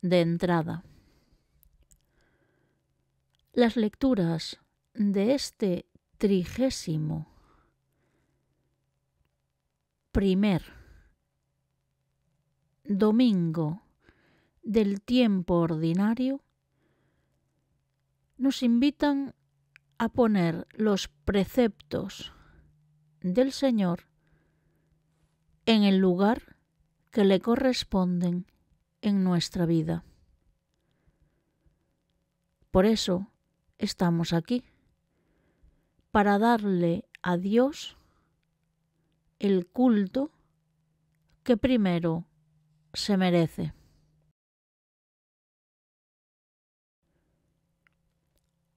de entrada. Las lecturas de este trigésimo primer domingo del tiempo ordinario nos invitan a poner los preceptos del Señor en el lugar que le corresponden en nuestra vida. Por eso estamos aquí, para darle a Dios el culto que primero se merece.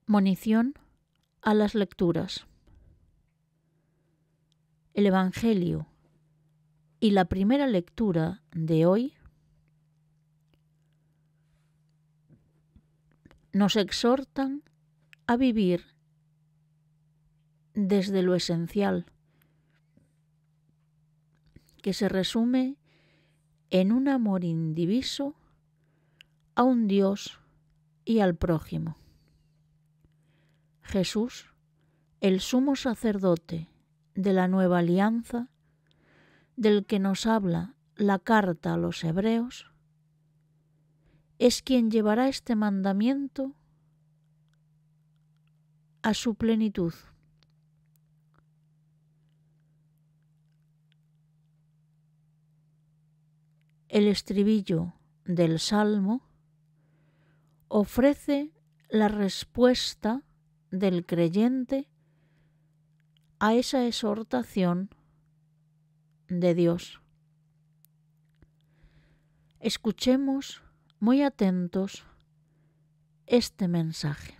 Monición a las lecturas. El Evangelio y la primera lectura de hoy nos exhortan a vivir desde lo esencial, que se resume en un amor indiviso a un Dios y al prójimo. Jesús, el sumo sacerdote de la nueva alianza, del que nos habla la carta a los hebreos, es quien llevará este mandamiento a su plenitud. El estribillo del Salmo ofrece la respuesta del creyente a esa exhortación de Dios. Escuchemos muy atentos este mensaje.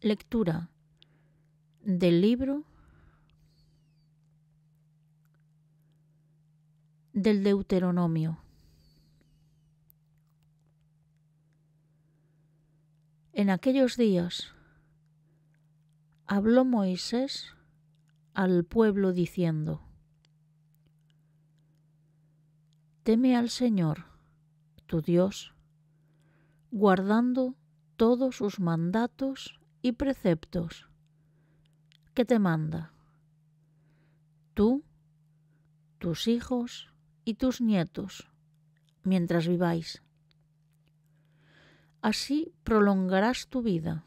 Lectura del libro del Deuteronomio. En aquellos días habló Moisés al pueblo diciendo, Teme al Señor, tu Dios, guardando todos sus mandatos y preceptos que te manda. Tú, tus hijos y tus nietos, mientras viváis. Así prolongarás tu vida.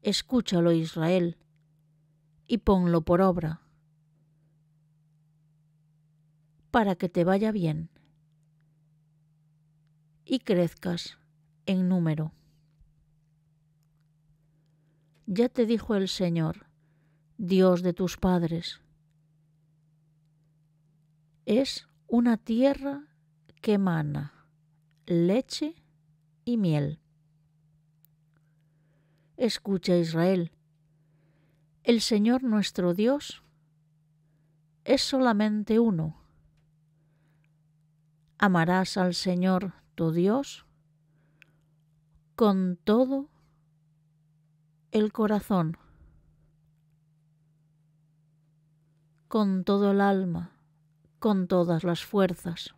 Escúchalo, Israel, y ponlo por obra para que te vaya bien y crezcas en número. Ya te dijo el Señor, Dios de tus padres, es una tierra que emana leche y miel. Escucha Israel, el Señor nuestro Dios es solamente uno Amarás al Señor tu Dios con todo el corazón, con todo el alma, con todas las fuerzas.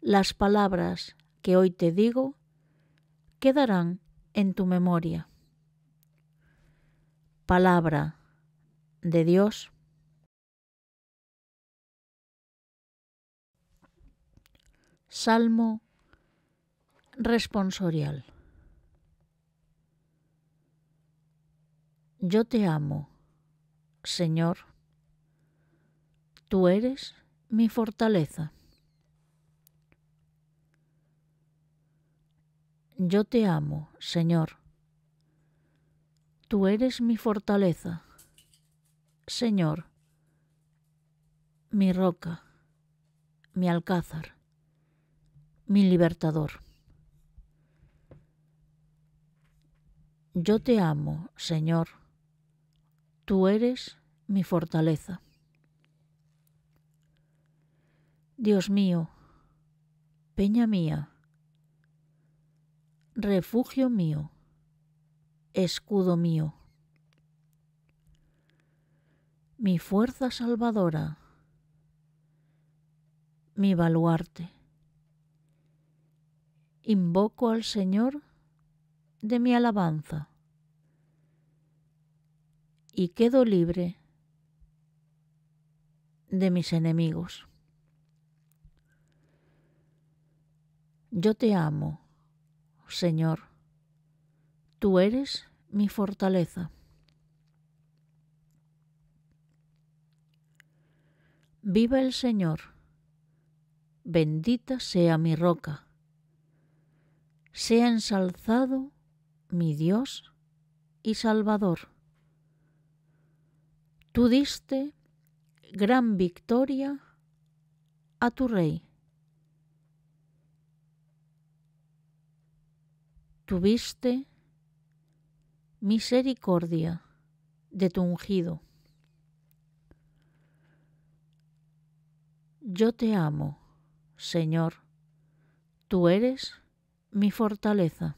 Las palabras que hoy te digo quedarán en tu memoria. Palabra de Dios. Salmo responsorial. Yo te amo, Señor. Tú eres mi fortaleza. Yo te amo, Señor. Tú eres mi fortaleza. Señor, mi roca, mi alcázar mi libertador. Yo te amo, Señor, tú eres mi fortaleza. Dios mío, peña mía, refugio mío, escudo mío, mi fuerza salvadora, mi baluarte. Invoco al Señor de mi alabanza y quedo libre de mis enemigos. Yo te amo, Señor, tú eres mi fortaleza. Viva el Señor, bendita sea mi roca sea ensalzado mi Dios y Salvador. Tú diste gran victoria a tu Rey. Tuviste misericordia de tu ungido. Yo te amo, Señor, tú eres mi fortaleza.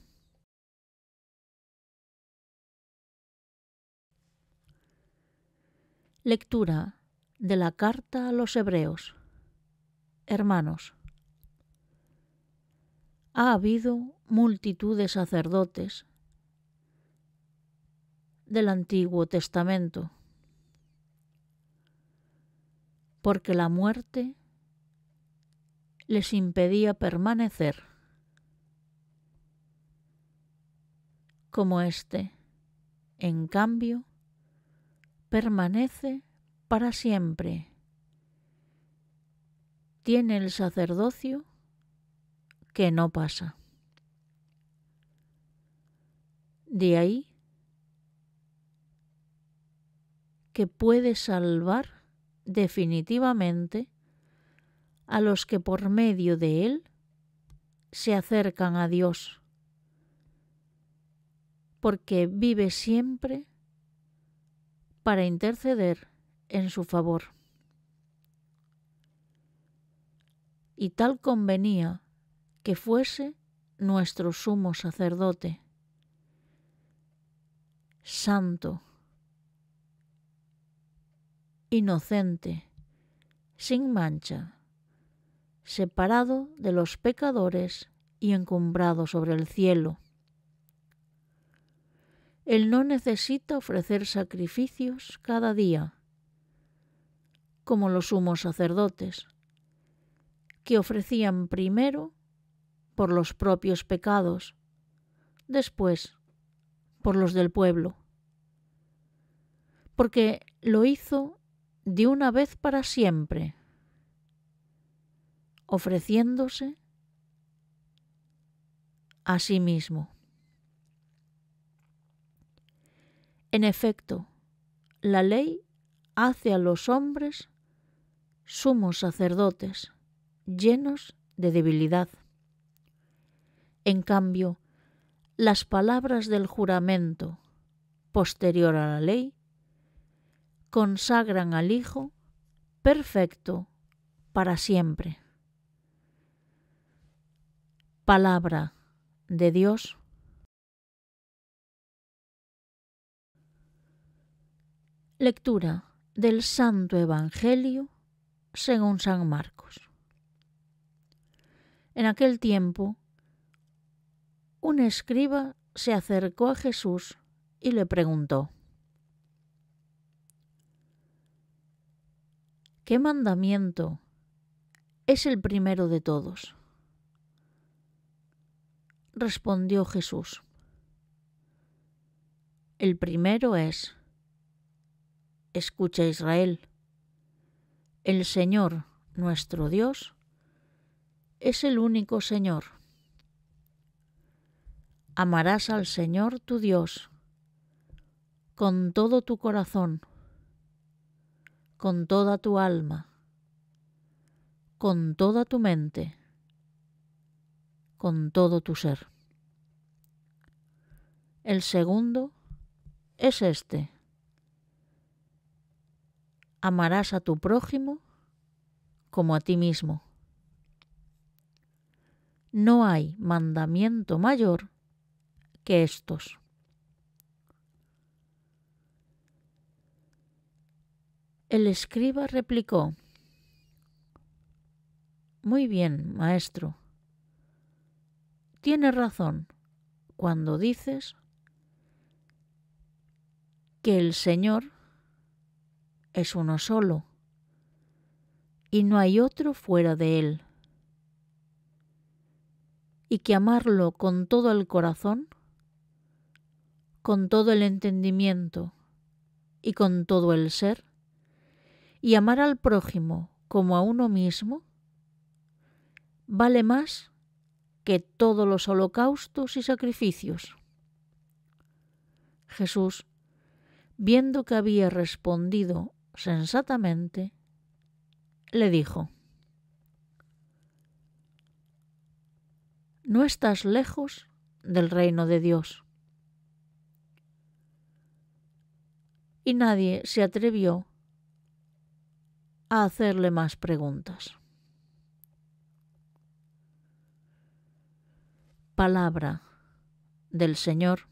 Lectura de la carta a los hebreos. Hermanos, ha habido multitud de sacerdotes del Antiguo Testamento, porque la muerte les impedía permanecer como este, En cambio, permanece para siempre. Tiene el sacerdocio que no pasa. De ahí que puede salvar definitivamente a los que por medio de él se acercan a Dios porque vive siempre para interceder en su favor. Y tal convenía que fuese nuestro sumo sacerdote, santo, inocente, sin mancha, separado de los pecadores y encumbrado sobre el cielo. Él no necesita ofrecer sacrificios cada día, como los sumos sacerdotes, que ofrecían primero por los propios pecados, después por los del pueblo, porque lo hizo de una vez para siempre, ofreciéndose a sí mismo. En efecto, la ley hace a los hombres sumos sacerdotes llenos de debilidad. En cambio, las palabras del juramento posterior a la ley consagran al Hijo perfecto para siempre. Palabra de Dios. Lectura del Santo Evangelio según San Marcos. En aquel tiempo, un escriba se acercó a Jesús y le preguntó, ¿Qué mandamiento es el primero de todos? Respondió Jesús. El primero es, Escucha Israel, el Señor nuestro Dios es el único Señor. Amarás al Señor tu Dios con todo tu corazón, con toda tu alma, con toda tu mente, con todo tu ser. El segundo es este amarás a tu prójimo como a ti mismo. No hay mandamiento mayor que estos. El escriba replicó, Muy bien, maestro. Tienes razón cuando dices que el Señor es uno solo, y no hay otro fuera de Él, y que amarlo con todo el corazón, con todo el entendimiento y con todo el ser, y amar al prójimo como a uno mismo, vale más que todos los holocaustos y sacrificios. Jesús, viendo que había respondido sensatamente, le dijo, No estás lejos del reino de Dios. Y nadie se atrevió a hacerle más preguntas. Palabra del Señor.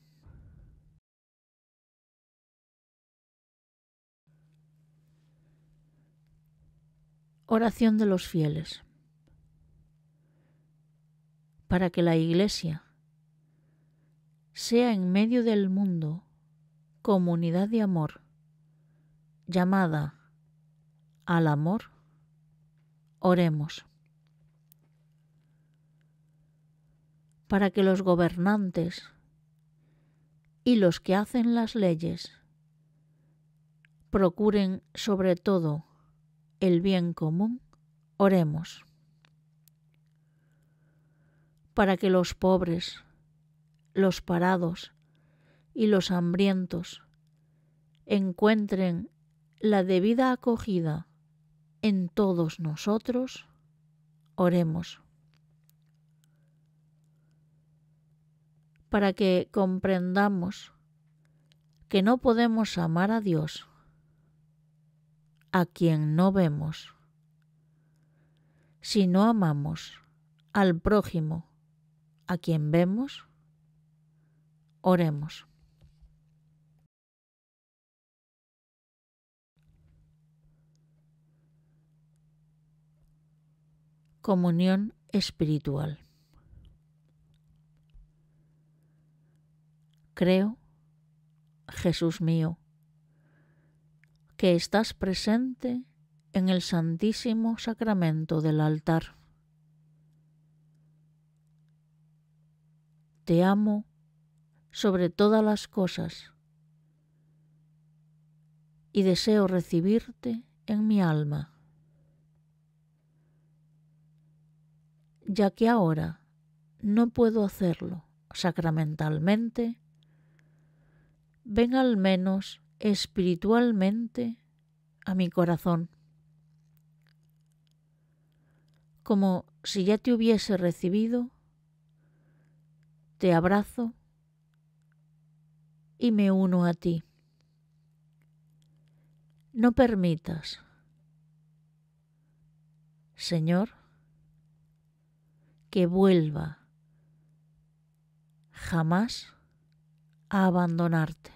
Oración de los fieles. Para que la Iglesia sea en medio del mundo comunidad de amor, llamada al amor, oremos. Para que los gobernantes y los que hacen las leyes procuren sobre todo el bien común, oremos. Para que los pobres, los parados y los hambrientos encuentren la debida acogida en todos nosotros, oremos. Para que comprendamos que no podemos amar a Dios a quien no vemos. Si no amamos al prójimo a quien vemos, oremos. Comunión espiritual. Creo, Jesús mío, que estás presente en el Santísimo Sacramento del altar. Te amo sobre todas las cosas y deseo recibirte en mi alma, ya que ahora no puedo hacerlo sacramentalmente, ven al menos espiritualmente a mi corazón, como si ya te hubiese recibido, te abrazo y me uno a ti. No permitas, Señor, que vuelva jamás a abandonarte.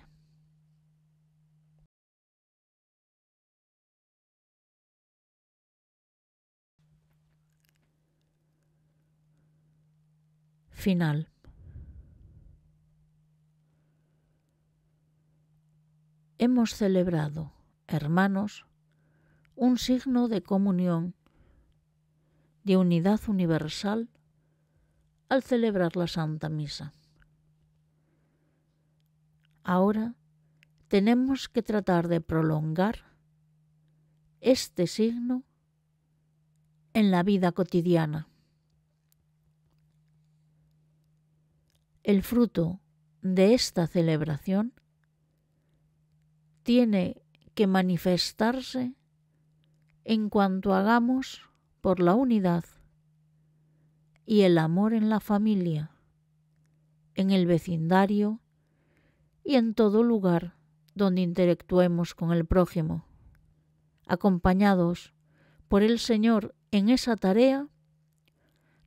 final. Hemos celebrado, hermanos, un signo de comunión, de unidad universal, al celebrar la Santa Misa. Ahora tenemos que tratar de prolongar este signo en la vida cotidiana. El fruto de esta celebración tiene que manifestarse en cuanto hagamos por la unidad y el amor en la familia, en el vecindario y en todo lugar donde interactuemos con el prójimo, acompañados por el Señor en esa tarea,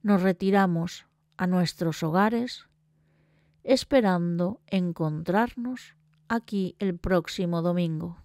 nos retiramos a nuestros hogares esperando encontrarnos aquí el próximo domingo.